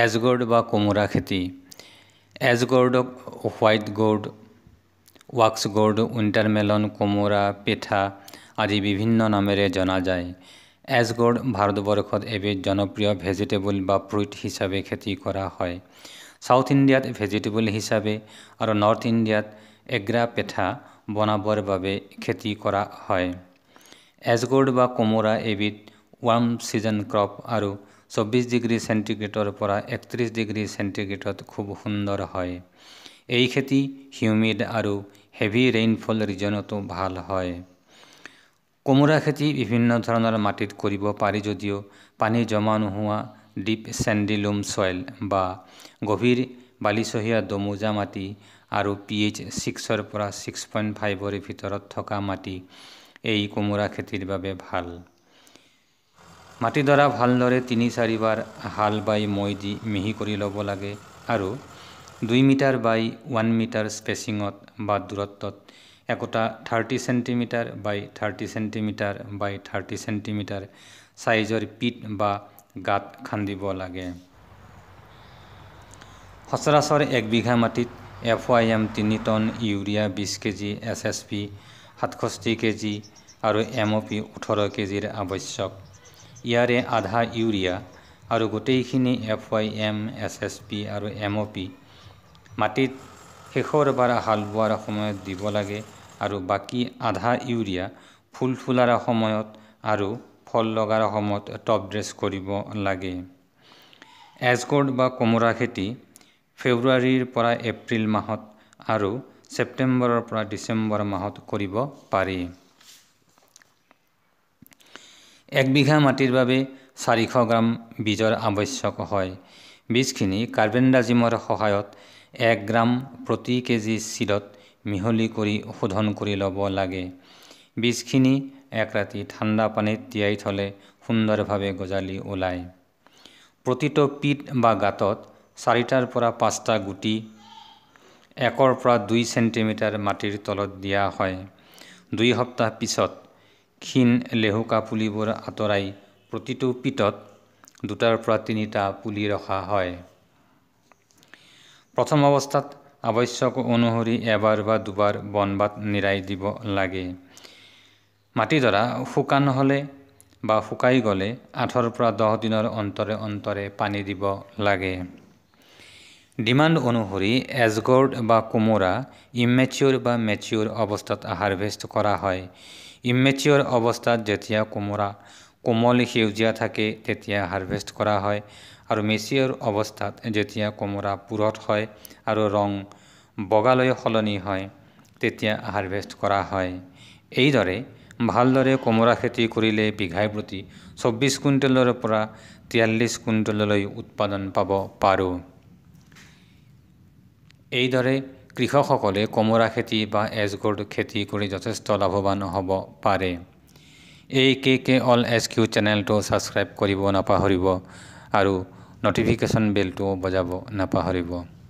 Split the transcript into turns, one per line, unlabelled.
এজগৰ্ড বা কোমোৰা খেতি এজগৰ্ডক white gourd wax gourd winter melon কোমোৰা পিঠা আদি বিভিন্ন নামেৰে জনা যায় এজগৰ্ড ভাৰতবৰ্ষত এবিধ জনপ্ৰিয় ভেজিটেবল বা ফ্ৰুইট হিচাপে খেতি কৰা হয় ছাউথ ইণ্ডিয়াত ভেজিটেবল হিচাপে আৰু নৰ্থ ইণ্ডিয়াত এগ্ৰা পেঠা বনাবৰ বাবে খেতি কৰা হয় এজগৰ্ড বা কোমোৰা এবিধ ৱাৰ্ম ছিজন ক্ৰপ আৰু চৌব্বিছ ডিগ্ৰী চেণ্টিগ্ৰেডৰ পৰা একত্ৰিছ ডিগ্ৰী চেণ্টিগ্ৰেডত খুব সুন্দৰ হয় এই খেতি হিউমিড আৰু হেভি ৰেইনফল ৰিজনতো ভাল হয় কোমোৰা খেতি বিভিন্ন ধৰণৰ মাটিত কৰিব পাৰি যদিও পানী জমা নোহোৱা ডিপ চেণ্ডিলুম চইল বা গভীৰ বালিচহীয়া দমোজা মাটি আৰু পি এইচ ছিক্সৰ পৰা ছিক্স পইণ্ট ফাইভৰ ভিতৰত থকা মাটি এই কোমোৰা খেতিৰ বাবে ভাল মাটি দ্বাৰা ভালদৰে তিনি চাৰিবাৰ হাল বাই মৈ দি মিহি কৰি ল'ব লাগে আৰু দুই মিটাৰ বাই ওৱান মিটাৰ স্পেচিঙত বা দূৰত্বত একোটা thirty centimetre by thirty centimetre by thirty centimetre চাইজৰ পিট বা গাঁত খান্দিব লাগে সচৰাচৰ এক বিঘা মাটিত এফ ৱাই এম তিনি টন ইউৰিয়া বিছ কেজি এছ এছ পি সাতষষ্ঠি কেজি আৰু এম অ' পি ওঠৰ কেজিৰ আৱশ্যক ইয়াৰে আধা ইউৰিয়া আৰু গোটেইখিনি F Y M S S P আৰু এম অ' পি মাটিত শেষৰ শেষৰবাৰ হাল বোৱাৰ সময়ত দিব লাগে আৰু বাকী আধা ইউৰিয়া ফুল ফুলাৰ সময়ত আৰু ফল লগাৰ সময়ত টপ ড্ৰেছ কৰিব লাগে এজগোড বা কোমোৰা খেতি ফেব্ৰুৱাৰীৰ পৰা এপ্ৰিল মাহত আৰু ছেপ্টেম্বৰৰ পৰা ডিচেম্বৰ মাহত কৰিব পাৰি এক বিঘা মাটিৰ বাবে চাৰিশ গ্ৰাম বীজৰ আৱশ্যক হয় বীজখিনি কাৰ্বেণ্ডাজিমৰ সহায়ত এক গ্ৰাম প্ৰতি কেজি চিদত মিহলি কৰি শোধন কৰি ল'ব লাগে বীজখিনি এক ৰাতি ঠাণ্ডা পানীত তিয়াই থ'লে সুন্দৰভাৱে গজালি ওলায় প্ৰতিটো পিত বা গাঁতত চাৰিটাৰ পৰা পাঁচটা গুটি একৰ পৰা দুই চেণ্টিমিটাৰ মাটিৰ তলত দিয়া হয় দুই সপ্তাহ পিছত ক্ষীণ লেহুকা পুলিবোৰ আঁতৰাই প্ৰতিটো পিতত দুটাৰ পৰা তিনিটা পুলি ৰখা হয় প্ৰথম অৱস্থাত আৱশ্যক অনুসৰি এবাৰ বা দুবাৰ বন বাট নিৰাই দিব লাগে মাটিডৰা শুকান হ'লে বা শুকাই গ'লে আঠৰ পৰা দহ দিনৰ অন্তৰে অন্তৰে পানী দিব লাগে ডিমাণ্ড অনুসৰি এজগৰ্ড বা কোমোৰা ইমেচিয়'ৰ বা মেচিয়'ৰ অৱস্থাত হাৰ্ভেষ্ট কৰা হয় ইমেচিয়ৰ অৱস্থাত যেতিয়া কোমোৰা কোমল সেউজীয়া থাকে তেতিয়া হাৰ্ভেষ্ট কৰা হয় আৰু মেচিয়ৰ অৱস্থাত যেতিয়া কোমোৰা পূৰঠ হয় আৰু ৰং বগালৈ সলনি হয় তেতিয়া হাৰ্ভেষ্ট কৰা হয় এইদৰে ভালদৰে কোমোৰা খেতি কৰিলে বিঘাই প্ৰতি চৌব্বিছ কুইণ্টলৰ পৰা তিয়াল্লিছ কুইণ্টললৈ উৎপাদন পাব পাৰোঁ এইদৰে কৃষকসকলে কোমোৰা খেতি বা এজগোৰ্ড খেতি কৰি যথেষ্ট লাভৱান হ'ব পাৰে এই K K all S Q চেনেলটো ছাবস্ক্ৰাইব কৰিব নাপাহৰিব আৰু ন'টিফিকেশ্যন বেলটোও বজাব নাপাহৰিব